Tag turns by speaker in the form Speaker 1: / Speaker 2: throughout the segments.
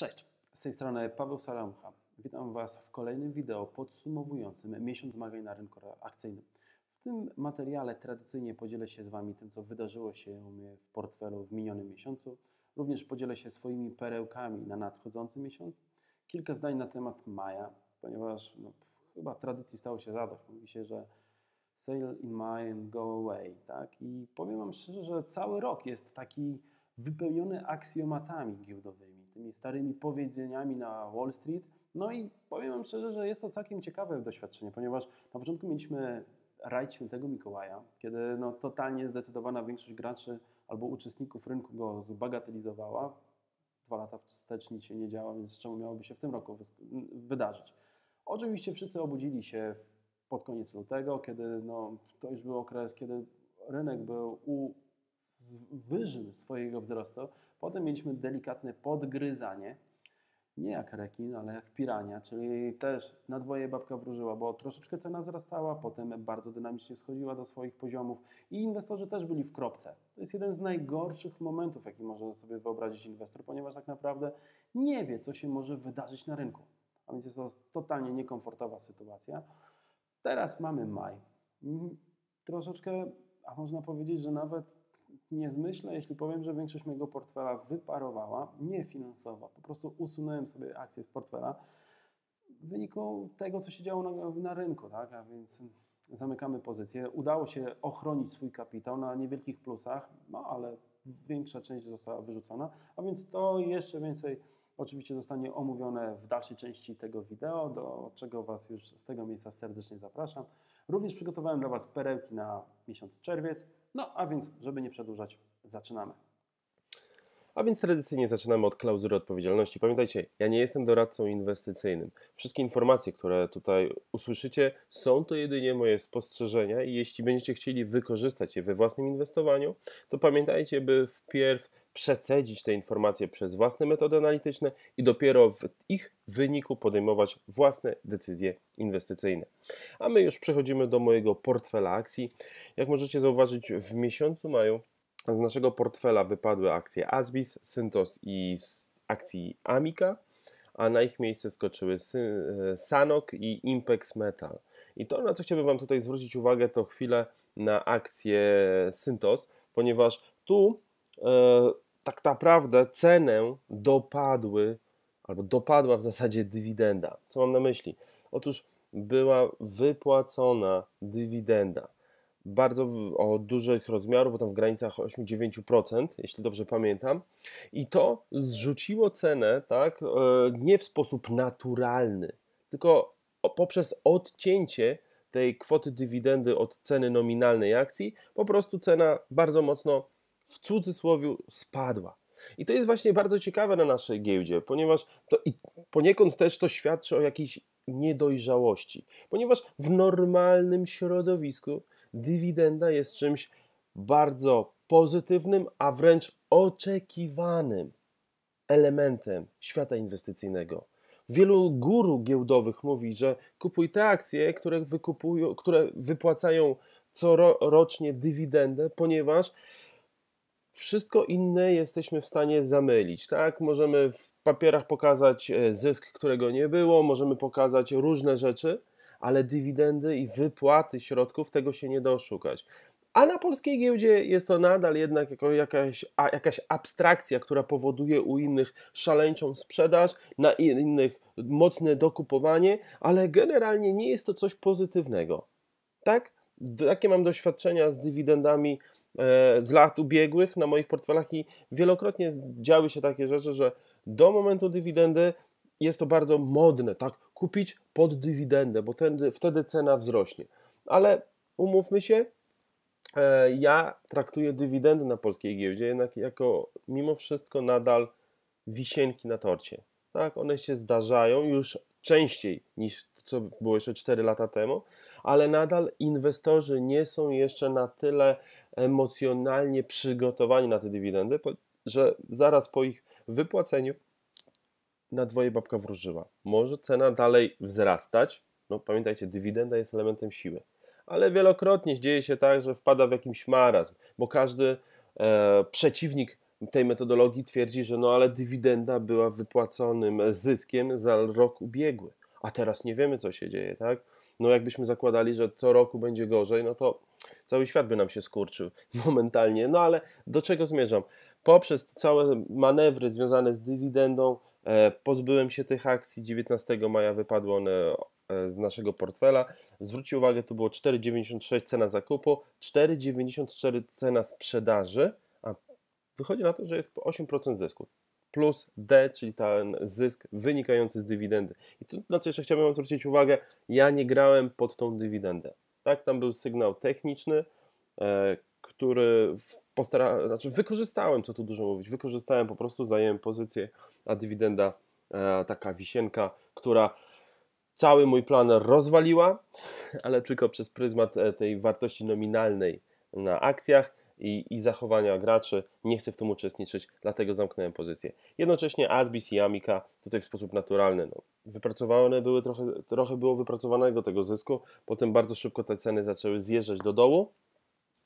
Speaker 1: Cześć, z tej strony Paweł Salamucha. Witam Was w kolejnym wideo podsumowującym miesiąc zmagań na rynku akcyjnym. W tym materiale tradycyjnie podzielę się z Wami tym, co wydarzyło się u mnie w portfelu w minionym miesiącu. Również podzielę się swoimi perełkami na nadchodzący miesiąc. Kilka zdań na temat maja, ponieważ no, chyba tradycji stało się zadość. Mówi się, że sale in May and go away. Tak? I powiem Wam szczerze, że cały rok jest taki wypełniony aksjomatami giełdowymi tymi starymi powiedzeniami na Wall Street. No i powiem Wam szczerze, że jest to całkiem ciekawe doświadczenie, ponieważ na początku mieliśmy rajd świętego Mikołaja, kiedy no, totalnie zdecydowana większość graczy albo uczestników rynku go zbagatelizowała. Dwa lata wstecz nic się nie działa, więc czemu miałoby się w tym roku wydarzyć? Oczywiście wszyscy obudzili się pod koniec lutego, kiedy no, to już był okres, kiedy rynek był u wyżyn swojego wzrostu. Potem mieliśmy delikatne podgryzanie, nie jak rekin, ale jak pirania, czyli też na dwoje babka wróżyła, bo troszeczkę cena wzrastała, potem bardzo dynamicznie schodziła do swoich poziomów i inwestorzy też byli w kropce. To jest jeden z najgorszych momentów, jaki może sobie wyobrazić inwestor, ponieważ tak naprawdę nie wie, co się może wydarzyć na rynku. A więc jest to totalnie niekomfortowa sytuacja. Teraz mamy maj. Mm, troszeczkę, a można powiedzieć, że nawet nie zmyślę, jeśli powiem, że większość mojego portfela wyparowała, nie finansowa. Po prostu usunąłem sobie akcje z portfela w wyniku tego, co się działo na, na rynku, tak? A więc zamykamy pozycję. Udało się ochronić swój kapitał na niewielkich plusach, no ale większa część została wyrzucona, a więc to jeszcze więcej oczywiście zostanie omówione w dalszej części tego wideo, do czego Was już z tego miejsca serdecznie zapraszam. Również przygotowałem dla Was perełki na miesiąc czerwiec. No a więc, żeby nie przedłużać, zaczynamy. A więc tradycyjnie zaczynamy od klauzury odpowiedzialności. Pamiętajcie, ja nie jestem doradcą inwestycyjnym. Wszystkie informacje, które tutaj usłyszycie, są to jedynie moje spostrzeżenia i jeśli będziecie chcieli wykorzystać je we własnym inwestowaniu, to pamiętajcie, by wpierw przecedzić te informacje przez własne metody analityczne i dopiero w ich wyniku podejmować własne decyzje inwestycyjne. A my już przechodzimy do mojego portfela akcji. Jak możecie zauważyć, w miesiącu maju z naszego portfela wypadły akcje Asbis, Syntos i akcji Amica, a na ich miejsce wskoczyły e, Sanok i Impex Metal. I to, na co chciałbym Wam tutaj zwrócić uwagę, to chwilę na akcję Syntos, ponieważ tu E, tak naprawdę cenę dopadły, albo dopadła w zasadzie dywidenda. Co mam na myśli? Otóż była wypłacona dywidenda bardzo o dużych rozmiarów, bo tam w granicach 8-9%, jeśli dobrze pamiętam. I to zrzuciło cenę, tak, e, nie w sposób naturalny, tylko poprzez odcięcie tej kwoty dywidendy od ceny nominalnej akcji, po prostu cena bardzo mocno w cudzysłowie spadła. I to jest właśnie bardzo ciekawe na naszej giełdzie, ponieważ to i poniekąd też to świadczy o jakiejś niedojrzałości, ponieważ w normalnym środowisku dywidenda jest czymś bardzo pozytywnym, a wręcz oczekiwanym elementem świata inwestycyjnego. Wielu guru giełdowych mówi, że kupuj te akcje, które, które wypłacają corocznie dywidendę, ponieważ wszystko inne jesteśmy w stanie zamylić, tak? Możemy w papierach pokazać e, zysk, którego nie było, możemy pokazać różne rzeczy, ale dywidendy i wypłaty środków tego się nie da oszukać. A na polskiej giełdzie jest to nadal jednak jako jakaś, a, jakaś abstrakcja, która powoduje u innych szaleńczą sprzedaż, na innych mocne dokupowanie, ale generalnie nie jest to coś pozytywnego. Tak? Takie mam doświadczenia z dywidendami E, z lat ubiegłych na moich portfelach i wielokrotnie działy się takie rzeczy, że do momentu dywidendy jest to bardzo modne, tak? Kupić pod dywidendę, bo ten, wtedy cena wzrośnie. Ale umówmy się, e, ja traktuję dywidendy na polskiej giełdzie jednak jako mimo wszystko nadal wisienki na torcie. Tak, one się zdarzają już częściej niż co było jeszcze 4 lata temu, ale nadal inwestorzy nie są jeszcze na tyle emocjonalnie przygotowani na te dywidendy, że zaraz po ich wypłaceniu na dwoje babka wróżyła. Może cena dalej wzrastać. No pamiętajcie, dywidenda jest elementem siły. Ale wielokrotnie dzieje się tak, że wpada w jakiś marazm, bo każdy e, przeciwnik tej metodologii twierdzi, że no ale dywidenda była wypłaconym zyskiem za rok ubiegły, a teraz nie wiemy co się dzieje, tak? No jakbyśmy zakładali, że co roku będzie gorzej, no to cały świat by nam się skurczył momentalnie. No ale do czego zmierzam? Poprzez całe manewry związane z dywidendą e, pozbyłem się tych akcji. 19 maja wypadły one e, z naszego portfela. Zwróćcie uwagę, to było 4,96 cena zakupu, 4,94 cena sprzedaży, a wychodzi na to, że jest 8% zysku. Plus D, czyli ten zysk wynikający z dywidendy. I tu na znaczy, co jeszcze chciałbym Wam zwrócić uwagę, ja nie grałem pod tą dywidendę. Tak, tam był sygnał techniczny, e, który postara... znaczy wykorzystałem, co tu dużo mówić, wykorzystałem, po prostu zająłem pozycję, a dywidenda e, taka wisienka, która cały mój plan rozwaliła, ale tylko przez pryzmat e, tej wartości nominalnej na akcjach i, i zachowania graczy. Nie chcę w tym uczestniczyć, dlatego zamknąłem pozycję. Jednocześnie Asbis i Amika tutaj w sposób naturalny. No, wypracowane były trochę, trochę było wypracowanego tego zysku, potem bardzo szybko te ceny zaczęły zjeżdżać do dołu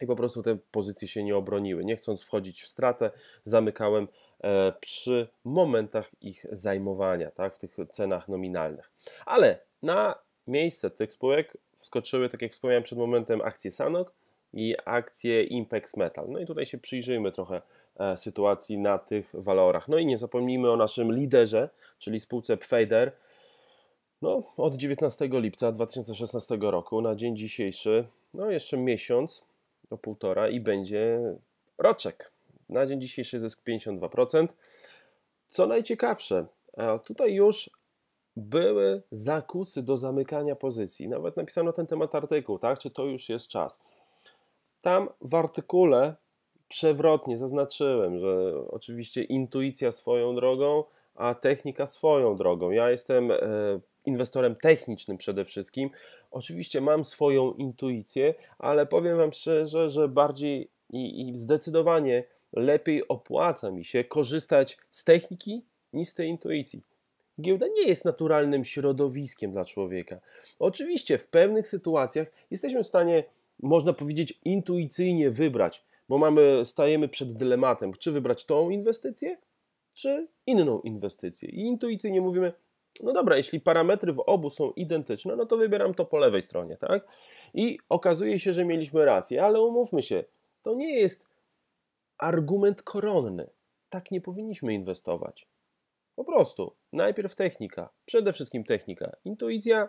Speaker 1: i po prostu te pozycje się nie obroniły. Nie chcąc wchodzić w stratę, zamykałem e, przy momentach ich zajmowania, tak, w tych cenach nominalnych. Ale na miejsce tych spółek wskoczyły, tak jak wspomniałem przed momentem, akcje Sanok i akcje Impex Metal. No i tutaj się przyjrzyjmy trochę e, sytuacji na tych walorach. No i nie zapomnijmy o naszym liderze, czyli spółce Pfader, no, od 19 lipca 2016 roku na dzień dzisiejszy, no jeszcze miesiąc do półtora i będzie roczek. Na dzień dzisiejszy zysk 52%. Co najciekawsze, e, tutaj już były zakusy do zamykania pozycji. Nawet napisano ten temat artykuł, tak? Czy to już jest czas? Tam w artykule przewrotnie zaznaczyłem, że oczywiście intuicja swoją drogą, a technika swoją drogą. Ja jestem e, inwestorem technicznym przede wszystkim. Oczywiście mam swoją intuicję, ale powiem Wam szczerze, że bardziej i, i zdecydowanie lepiej opłaca mi się korzystać z techniki niż z tej intuicji. Giełda nie jest naturalnym środowiskiem dla człowieka. Oczywiście w pewnych sytuacjach jesteśmy w stanie, można powiedzieć, intuicyjnie wybrać, bo mamy, stajemy przed dylematem, czy wybrać tą inwestycję, czy inną inwestycję. I intuicyjnie mówimy, no dobra, jeśli parametry w obu są identyczne, no to wybieram to po lewej stronie, tak? I okazuje się, że mieliśmy rację, ale umówmy się, to nie jest argument koronny. Tak nie powinniśmy inwestować. Po prostu. Najpierw technika, przede wszystkim technika. Intuicja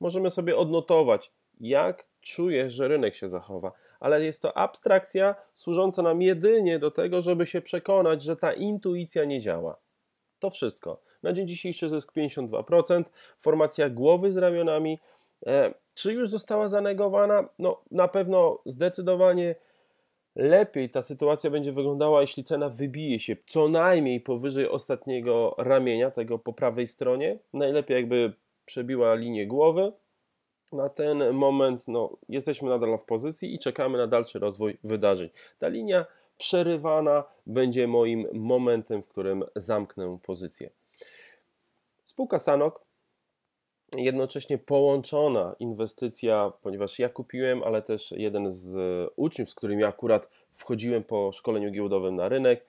Speaker 1: możemy sobie odnotować, jak czuję, że rynek się zachowa, ale jest to abstrakcja służąca nam jedynie do tego, żeby się przekonać, że ta intuicja nie działa. To wszystko. Na dzień dzisiejszy zysk 52%, formacja głowy z ramionami. E, czy już została zanegowana? No na pewno zdecydowanie lepiej ta sytuacja będzie wyglądała, jeśli cena wybije się co najmniej powyżej ostatniego ramienia, tego po prawej stronie. Najlepiej jakby przebiła linię głowy. Na ten moment no, jesteśmy nadal w pozycji i czekamy na dalszy rozwój wydarzeń. Ta linia przerywana będzie moim momentem, w którym zamknę pozycję. Spółka Sanok jednocześnie połączona inwestycja, ponieważ ja kupiłem, ale też jeden z uczniów, z którym ja akurat wchodziłem po szkoleniu giełdowym na rynek.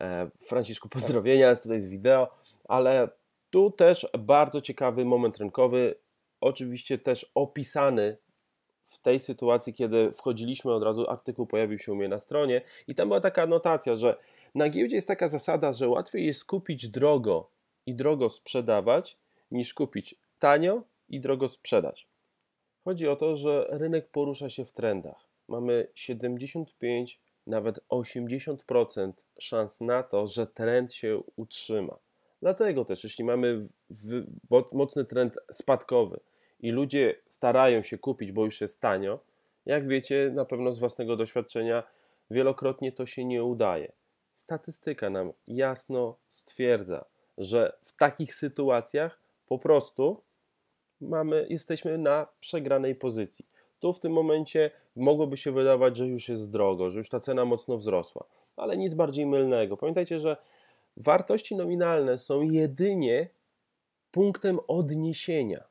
Speaker 1: E, Franciszku, pozdrowienia, jest tutaj z wideo, ale tu też bardzo ciekawy moment rynkowy, oczywiście też opisany w tej sytuacji, kiedy wchodziliśmy od razu, artykuł pojawił się u mnie na stronie i tam była taka anotacja, że na giełdzie jest taka zasada, że łatwiej jest kupić drogo i drogo sprzedawać, niż kupić tanio i drogo sprzedać. Chodzi o to, że rynek porusza się w trendach. Mamy 75, nawet 80% szans na to, że trend się utrzyma. Dlatego też, jeśli mamy mocny trend spadkowy, i ludzie starają się kupić, bo już jest tanio, jak wiecie na pewno z własnego doświadczenia, wielokrotnie to się nie udaje. Statystyka nam jasno stwierdza, że w takich sytuacjach po prostu mamy, jesteśmy na przegranej pozycji. Tu w tym momencie mogłoby się wydawać, że już jest drogo, że już ta cena mocno wzrosła, ale nic bardziej mylnego. Pamiętajcie, że wartości nominalne są jedynie punktem odniesienia.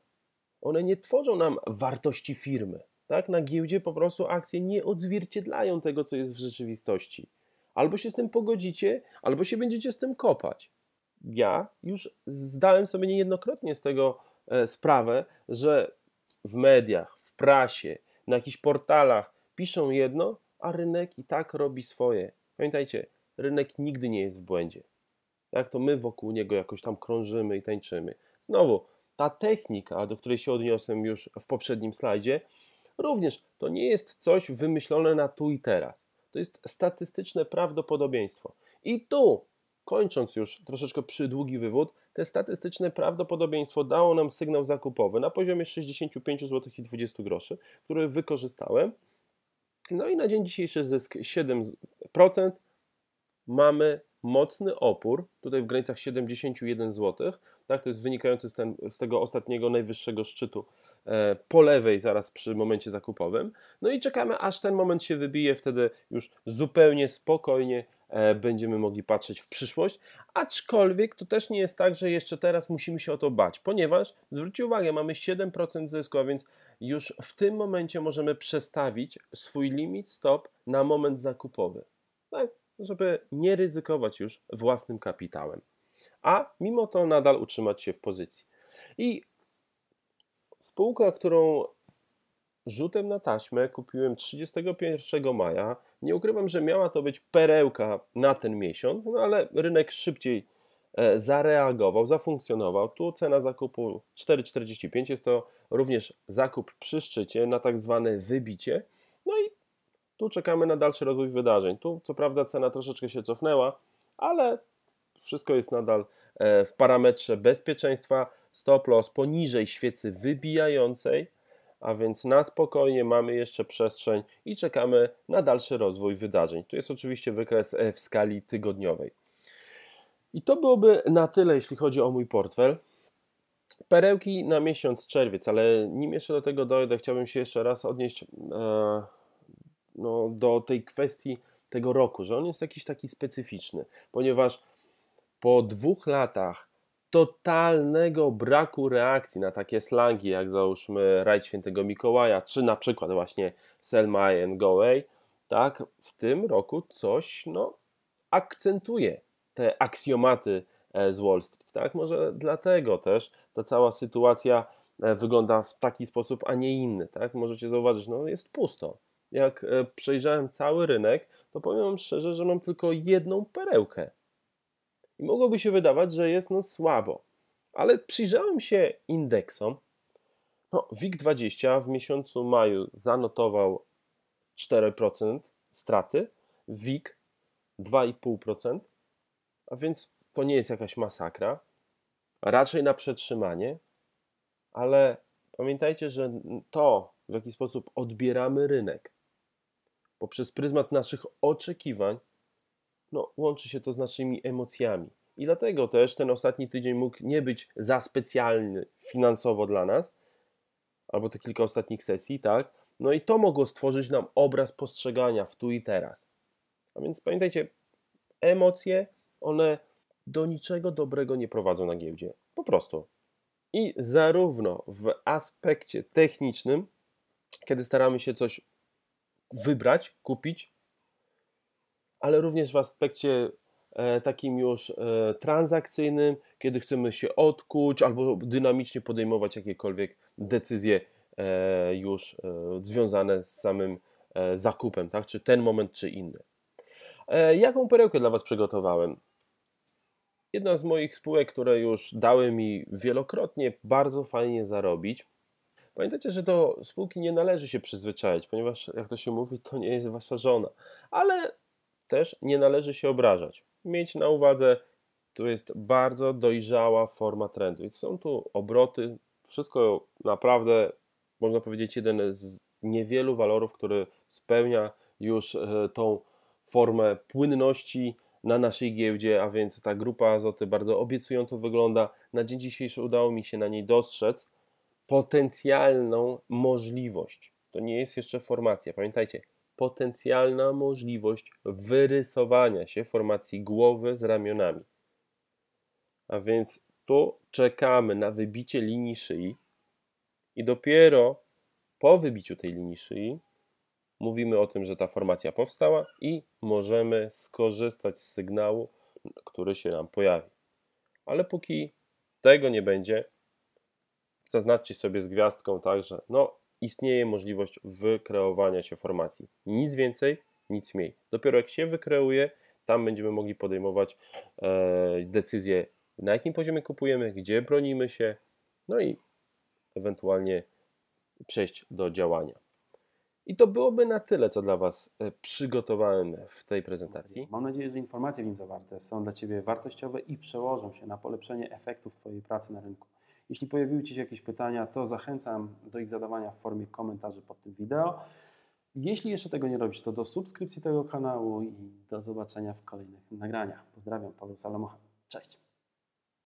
Speaker 1: One nie tworzą nam wartości firmy. Tak? Na giełdzie po prostu akcje nie odzwierciedlają tego, co jest w rzeczywistości. Albo się z tym pogodzicie, albo się będziecie z tym kopać. Ja już zdałem sobie niejednokrotnie z tego e, sprawę, że w mediach, w prasie, na jakichś portalach piszą jedno, a rynek i tak robi swoje. Pamiętajcie, rynek nigdy nie jest w błędzie. Tak, to my wokół niego jakoś tam krążymy i tańczymy. Znowu, ta technika, do której się odniosłem już w poprzednim slajdzie, również to nie jest coś wymyślone na tu i teraz. To jest statystyczne prawdopodobieństwo. I tu, kończąc już troszeczkę przydługi wywód, te statystyczne prawdopodobieństwo dało nam sygnał zakupowy na poziomie 65 zł i 20 groszy, który wykorzystałem. No i na dzień dzisiejszy zysk 7%. Mamy mocny opór, tutaj w granicach 71 zł, tak? To jest wynikający z, ten, z tego ostatniego, najwyższego szczytu e, po lewej zaraz przy momencie zakupowym. No i czekamy aż ten moment się wybije, wtedy już zupełnie spokojnie e, będziemy mogli patrzeć w przyszłość. Aczkolwiek to też nie jest tak, że jeszcze teraz musimy się o to bać, ponieważ zwróćcie uwagę, mamy 7% zysku, a więc już w tym momencie możemy przestawić swój limit stop na moment zakupowy. Tak, żeby nie ryzykować już własnym kapitałem a mimo to nadal utrzymać się w pozycji. I spółka, którą rzutem na taśmę kupiłem 31 maja, nie ukrywam, że miała to być perełka na ten miesiąc, no ale rynek szybciej e, zareagował, zafunkcjonował. Tu cena zakupu 4,45 jest to również zakup przy szczycie na tak zwane wybicie. No i tu czekamy na dalszy rozwój wydarzeń. Tu co prawda cena troszeczkę się cofnęła, ale wszystko jest nadal e, w parametrze bezpieczeństwa. Stop loss poniżej świecy wybijającej, a więc na spokojnie mamy jeszcze przestrzeń i czekamy na dalszy rozwój wydarzeń. Tu jest oczywiście wykres e, w skali tygodniowej. I to byłoby na tyle, jeśli chodzi o mój portfel. Perełki na miesiąc czerwiec, ale nim jeszcze do tego dojdę, chciałbym się jeszcze raz odnieść e, no, do tej kwestii tego roku, że on jest jakiś taki specyficzny, ponieważ po dwóch latach totalnego braku reakcji na takie slangi, jak załóżmy Raj Świętego Mikołaja, czy na przykład właśnie Selma and Go tak, w tym roku coś, no, akcentuje te aksjomaty e, z Wall Street, tak, może dlatego też ta cała sytuacja e, wygląda w taki sposób, a nie inny, tak, możecie zauważyć, no, jest pusto. Jak e, przejrzałem cały rynek, to powiem szczerze, że mam tylko jedną perełkę, i mogłoby się wydawać, że jest no słabo. Ale przyjrzałem się indeksom. No, WIG20 w miesiącu maju zanotował 4% straty, WIG 2,5%, a więc to nie jest jakaś masakra, raczej na przetrzymanie, ale pamiętajcie, że to, w jaki sposób odbieramy rynek, poprzez pryzmat naszych oczekiwań, no, łączy się to z naszymi emocjami. I dlatego też ten ostatni tydzień mógł nie być za specjalny finansowo dla nas, albo te kilka ostatnich sesji, tak? No i to mogło stworzyć nam obraz postrzegania w tu i teraz. A więc pamiętajcie, emocje, one do niczego dobrego nie prowadzą na giełdzie. Po prostu. I zarówno w aspekcie technicznym, kiedy staramy się coś wybrać, kupić, ale również w aspekcie e, takim już e, transakcyjnym, kiedy chcemy się odkuć albo dynamicznie podejmować jakiekolwiek decyzje e, już związane z samym zakupem, tak? czy ten moment, czy inny. Jaką perełkę dla Was przygotowałem? Jedna z moich spółek, które już dały mi wielokrotnie bardzo fajnie zarobić. Pamiętajcie, że do spółki nie należy się przyzwyczaić, ponieważ, jak to się mówi, to nie jest Wasza żona. Ale też nie należy się obrażać. Mieć na uwadze, to jest bardzo dojrzała forma trendu. są tu obroty, wszystko naprawdę można powiedzieć jeden z niewielu walorów, który spełnia już e, tą formę płynności na naszej giełdzie, a więc ta grupa azoty bardzo obiecująco wygląda. Na dzień dzisiejszy udało mi się na niej dostrzec potencjalną możliwość. To nie jest jeszcze formacja. Pamiętajcie, potencjalna możliwość wyrysowania się formacji głowy z ramionami. A więc tu czekamy na wybicie linii szyi i dopiero po wybiciu tej linii szyi mówimy o tym, że ta formacja powstała i możemy skorzystać z sygnału, który się nam pojawi. Ale póki tego nie będzie, zaznaczcie sobie z gwiazdką także, no istnieje możliwość wykreowania się formacji. Nic więcej, nic mniej. Dopiero jak się wykreuje, tam będziemy mogli podejmować e, decyzje, na jakim poziomie kupujemy, gdzie bronimy się, no i ewentualnie przejść do działania. I to byłoby na tyle, co dla Was e, przygotowałem w tej prezentacji. Mam nadzieję, że informacje w nim zawarte są dla Ciebie wartościowe i przełożą się na polepszenie efektów Twojej pracy na rynku. Jeśli pojawiły Ci się jakieś pytania, to zachęcam do ich zadawania w formie komentarzy pod tym wideo. Jeśli jeszcze tego nie robisz, to do subskrypcji tego kanału i do zobaczenia w kolejnych nagraniach. Pozdrawiam, Paweł Salamocha. Cześć.